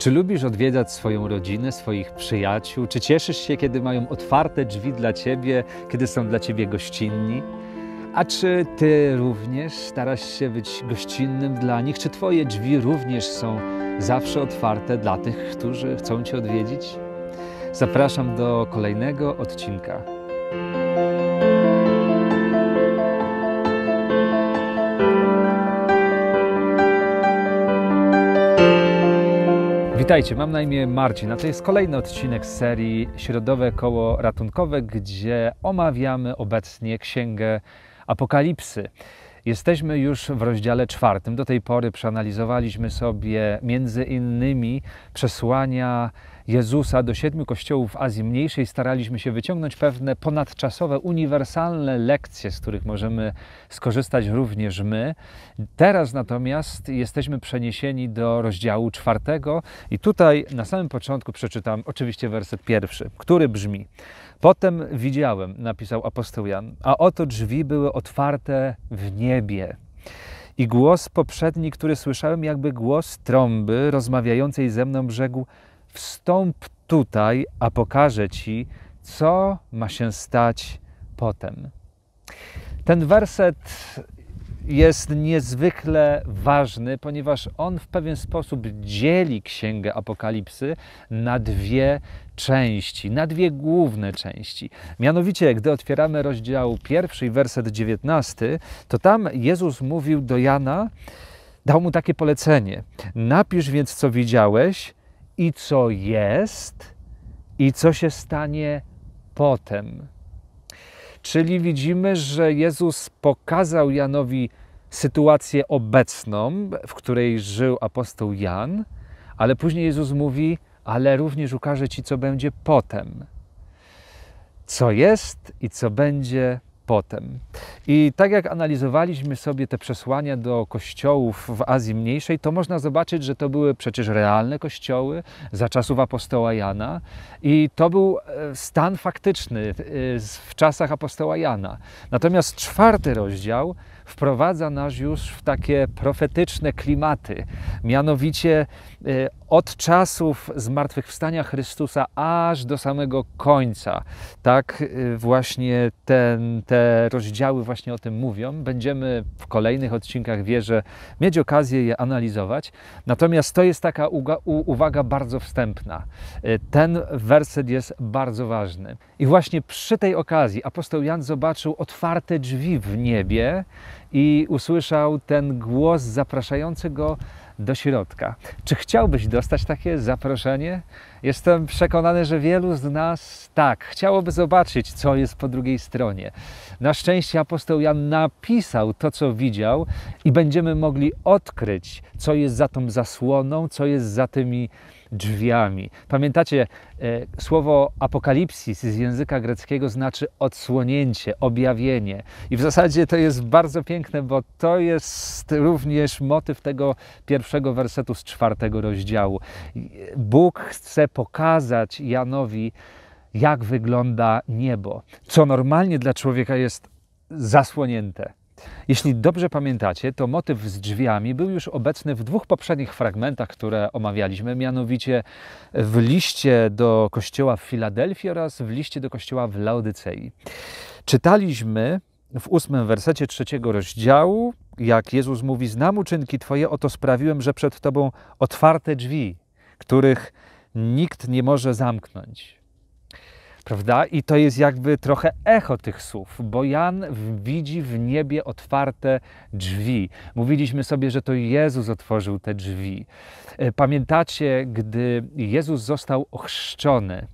Czy lubisz odwiedzać swoją rodzinę, swoich przyjaciół? Czy cieszysz się, kiedy mają otwarte drzwi dla ciebie, kiedy są dla ciebie gościnni? A czy ty również starasz się być gościnnym dla nich? Czy twoje drzwi również są zawsze otwarte dla tych, którzy chcą cię odwiedzić? Zapraszam do kolejnego odcinka. Witajcie, mam na imię Marcin, a to jest kolejny odcinek z serii Środowe Koło Ratunkowe, gdzie omawiamy obecnie Księgę Apokalipsy. Jesteśmy już w rozdziale czwartym. Do tej pory przeanalizowaliśmy sobie między innymi przesłania Jezusa do siedmiu kościołów Azji Mniejszej staraliśmy się wyciągnąć pewne ponadczasowe, uniwersalne lekcje, z których możemy skorzystać również my. Teraz natomiast jesteśmy przeniesieni do rozdziału czwartego i tutaj na samym początku przeczytam oczywiście werset pierwszy, który brzmi Potem widziałem, napisał apostoł Jan, a oto drzwi były otwarte w niebie. I głos poprzedni, który słyszałem, jakby głos trąby rozmawiającej ze mną, rzekł – wstąp tutaj, a pokażę ci, co ma się stać potem. Ten werset jest niezwykle ważny, ponieważ on w pewien sposób dzieli Księgę Apokalipsy na dwie części, na dwie główne części. Mianowicie, gdy otwieramy rozdział pierwszy werset dziewiętnasty, to tam Jezus mówił do Jana, dał mu takie polecenie: Napisz więc, co widziałeś, i co jest, i co się stanie potem. Czyli widzimy, że Jezus pokazał Janowi sytuację obecną, w której żył apostoł Jan, ale później Jezus mówi, ale również ukaże ci, co będzie potem. Co jest i co będzie potem. I tak jak analizowaliśmy sobie te przesłania do kościołów w Azji Mniejszej, to można zobaczyć, że to były przecież realne kościoły za czasów apostoła Jana i to był e, stan faktyczny e, w czasach apostoła Jana. Natomiast czwarty rozdział wprowadza nas już w takie profetyczne klimaty. Mianowicie y, od czasów zmartwychwstania Chrystusa aż do samego końca. Tak y, właśnie ten, te rozdziały właśnie o tym mówią. Będziemy w kolejnych odcinkach, wierzę, mieć okazję je analizować. Natomiast to jest taka uwaga bardzo wstępna. Y, ten werset jest bardzo ważny. I właśnie przy tej okazji apostoł Jan zobaczył otwarte drzwi w niebie, i usłyszał ten głos zapraszający go do środka. Czy chciałbyś dostać takie zaproszenie? Jestem przekonany, że wielu z nas tak, chciałoby zobaczyć, co jest po drugiej stronie. Na szczęście apostoł Jan napisał to, co widział, i będziemy mogli odkryć, co jest za tą zasłoną, co jest za tymi drzwiami. Pamiętacie, e, słowo apokalipsis z języka greckiego znaczy odsłonięcie, objawienie. I w zasadzie to jest bardzo piękne, bo to jest również motyw tego pierwszego wersetu z czwartego rozdziału. Bóg chce pokazać Janowi, jak wygląda niebo, co normalnie dla człowieka jest zasłonięte jeśli dobrze pamiętacie, to motyw z drzwiami był już obecny w dwóch poprzednich fragmentach, które omawialiśmy, mianowicie w liście do kościoła w Filadelfii oraz w liście do kościoła w Laodycei. Czytaliśmy w ósmym wersecie trzeciego rozdziału, jak Jezus mówi: Znam uczynki Twoje, oto sprawiłem, że przed Tobą otwarte drzwi, których nikt nie może zamknąć. Prawda? I to jest jakby trochę echo tych słów, bo Jan widzi w niebie otwarte drzwi. Mówiliśmy sobie, że to Jezus otworzył te drzwi. E, pamiętacie, gdy Jezus został ochrzczony,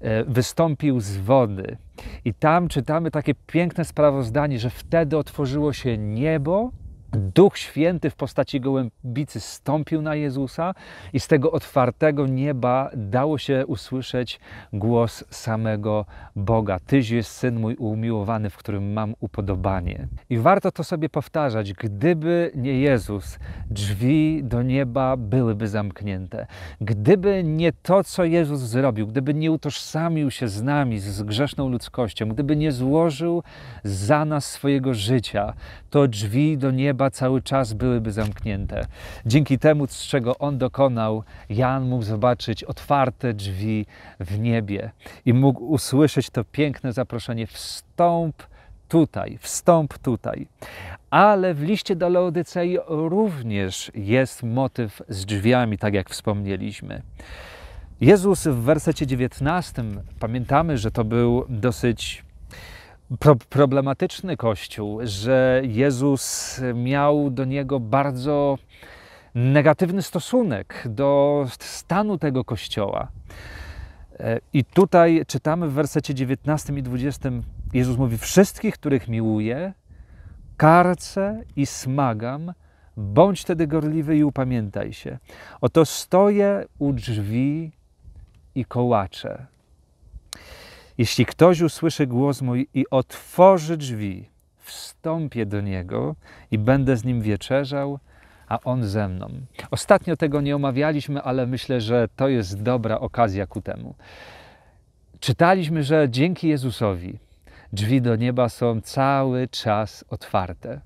e, wystąpił z wody, i tam czytamy takie piękne sprawozdanie, że wtedy otworzyło się niebo Duch Święty w postaci gołębicy stąpił na Jezusa i z tego otwartego nieba dało się usłyszeć głos samego Boga. Tyś jest Syn mój umiłowany, w którym mam upodobanie. I warto to sobie powtarzać. Gdyby nie Jezus, drzwi do nieba byłyby zamknięte. Gdyby nie to, co Jezus zrobił, gdyby nie utożsamił się z nami, z grzeszną ludzkością, gdyby nie złożył za nas swojego życia, to drzwi do nieba cały czas byłyby zamknięte. Dzięki temu, z czego on dokonał, Jan mógł zobaczyć otwarte drzwi w niebie i mógł usłyszeć to piękne zaproszenie: wstąp tutaj, wstąp tutaj. Ale w liście do Laodycei również jest motyw z drzwiami, tak jak wspomnieliśmy. Jezus w wersecie 19, pamiętamy, że to był dosyć pro problematyczny Kościół, że Jezus miał do niego bardzo negatywny stosunek do stanu tego Kościoła. E, I tutaj czytamy w wersecie 19 i 20, Jezus mówi, wszystkich, których miłuję, karcę i smagam, bądź tedy gorliwy i upamiętaj się. Oto stoję u drzwi i kołaczę. Jeśli ktoś usłyszy głos mój i otworzy drzwi, wstąpię do niego i będę z nim wieczerzał, a on ze mną. Ostatnio tego nie omawialiśmy, ale myślę, że to jest dobra okazja ku temu. Czytaliśmy, że dzięki Jezusowi drzwi do nieba są cały czas otwarte.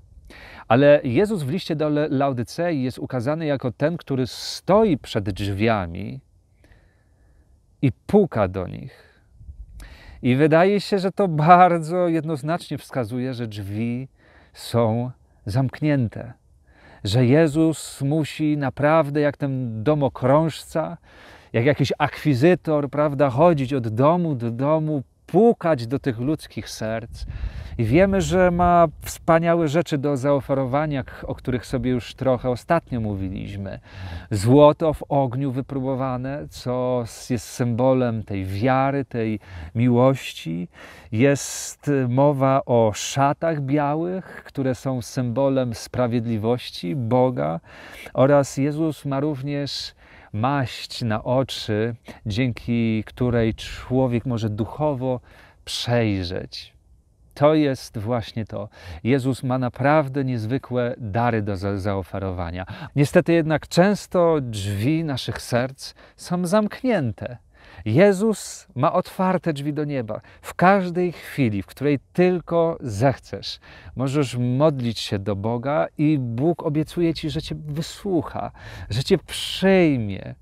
Ale Jezus w liście do Laodycei jest ukazany jako ten, który stoi przed drzwiami i puka do nich. I wydaje się, że to bardzo jednoznacznie wskazuje, że drzwi są zamknięte, że Jezus musi naprawdę, jak ten domokrążca, jak jakiś akwizytor, prawda, chodzić od domu do domu, pukać do tych ludzkich serc. I wiemy, że ma wspaniałe rzeczy do zaoferowania, o których sobie już trochę ostatnio mówiliśmy. Złoto w ogniu wypróbowane, co jest symbolem tej wiary, tej miłości. Jest y, mowa o szatach białych, które są symbolem sprawiedliwości Boga. Oraz Jezus ma również maść na oczy, dzięki której człowiek może duchowo przejrzeć. To jest właśnie to. Jezus ma naprawdę niezwykłe dary do zaoferowania. Niestety jednak często drzwi naszych serc są zamknięte. Jezus ma otwarte drzwi do nieba. W każdej chwili, w której tylko zechcesz, możesz modlić się do Boga i Bóg obiecuje ci, że cię wysłucha, że cię przyjmie.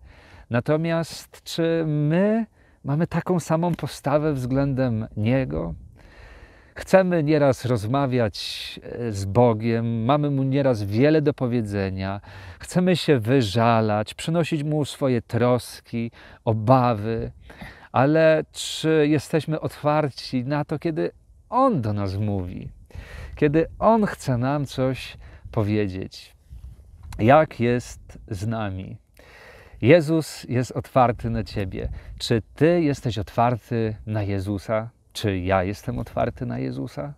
Natomiast czy my mamy taką samą postawę względem Niego? Chcemy nieraz rozmawiać e, z Bogiem, mamy mu nieraz wiele do powiedzenia, chcemy się wyżalać, przynosić mu swoje troski, obawy, ale czy jesteśmy otwarci na to, kiedy on do nas mówi, kiedy on chce nam coś powiedzieć? Jak jest z nami? Jezus jest otwarty na ciebie. Czy ty jesteś otwarty na Jezusa? Czy ja jestem otwarty na Jezusa?